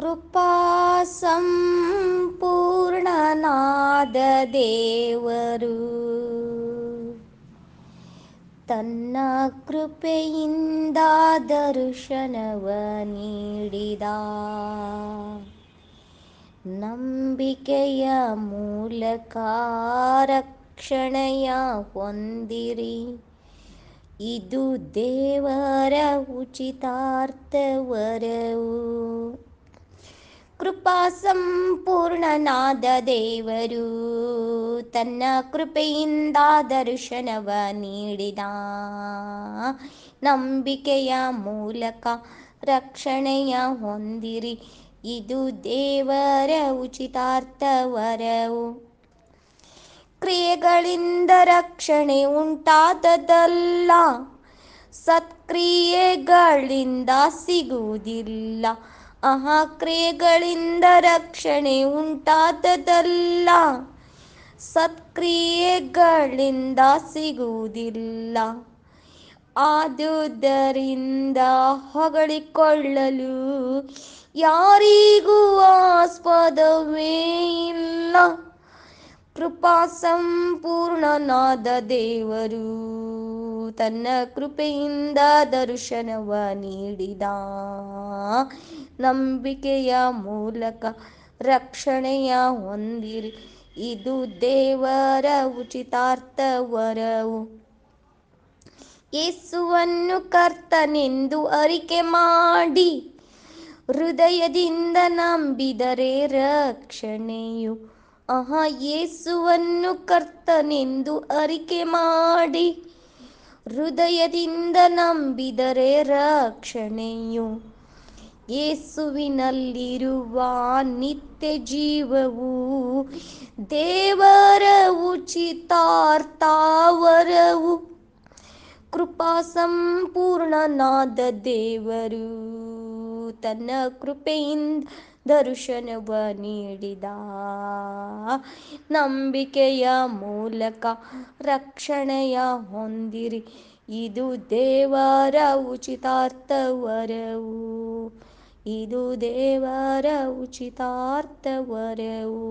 ಕೃಪಾ ಸಂಪೂರ್ಣನಾದ ದೇವರು ತನ್ನ ಕೃಪೆಯಿಂದ ದರ್ಶನವ ನೀಡಿದ ನಂಬಿಕೆಯ ಮೂಲಕ ರಕ್ಷಣೆಯ ಹೊಂದಿರಿ ಇದು ದೇವರ ಉಚಿತಾರ್ಥ ಕೃಪಾ ಸಂಪೂರ್ಣನಾದ ದೇವರು ತನ್ನ ಕೃಪೆಯಿಂದ ದರ್ಶನವ ನೀಡಿದ ನಂಬಿಕೆಯ ಮೂಲಕ ರಕ್ಷಣೆಯ ಹೊಂದಿರಿ ಇದು ದೇವರ ಉಚಿತಾರ್ಥವರವು ಕ್ರಿಯೆಗಳಿಂದ ರಕ್ಷಣೆ ಉಂಟಾದದಲ್ಲ ಸತ್ಕ್ರಿಯೆಗಳಿಂದ ಸಿಗುವುದಿಲ್ಲ ಅಹಕ್ರಿಯೆಗಳಿಂದ ರಕ್ಷಣೆ ಉಂಟಾದದಲ್ಲ ಸತ್ಕ್ರಿಯೆಗಳಿಂದ ಸಿಗುವುದಿಲ್ಲ ಆದುದರಿಂದ ಹೊಗಳಿಕೊಳ್ಳಲು ಯಾರಿಗೂ ಆಸ್ಪದವೇ ಇಲ್ಲ ಕೃಪಾ ಸಂಪೂರ್ಣನಾದ ದೇವರು ತನ್ನ ಕೃಪೆಯಿಂದ ದರ್ಶನವ ನೀಡಿದ ನಂಬಿಕೆಯ ಮೂಲಕ ರಕ್ಷಣೆಯ ಹೊಂದಿರಿ ಇದು ದೇವರ ಉಚಿತಾರ್ಥ ವರವು ಯೇಸುವನ್ನು ಕರ್ತನೆಂದು ಅರಿಕೆ ಮಾಡಿ ಹೃದಯದಿಂದ ನಂಬಿದರೆ ರಕ್ಷಣೆಯು ಅಹ ಯೇಸುವನ್ನು ಕರ್ತನೆಂದು ಅರಿಕೆ ಮಾಡಿ ಹೃದಯದಿಂದ ನಂಬಿದರೆ ರಕ್ಷಣೆಯು ಯೇಸುವಿನಲ್ಲಿರುವ ನಿತ್ಯ ಜೀವವು ದೇವರ ಉಚಿತಾರ್ಥಾವರವು ಕೃಪಾ ಸಂಪೂರ್ಣನಾದ ದೇವರು ತನ್ನ ಕೃಪೆಯಿಂದ ದರ್ಶನವ ನೀಡಿದ ನಂಬಿಕೆಯ ಮೂಲಕ ರಕ್ಷಣೆಯ ಹೊಂದಿರಿ ಇದು ದೇವರ ಉಚಿತಾರ್ಥ ವರವು ಇದು ದೇವರ ಉಚಿತಾರ್ಥ ವರವು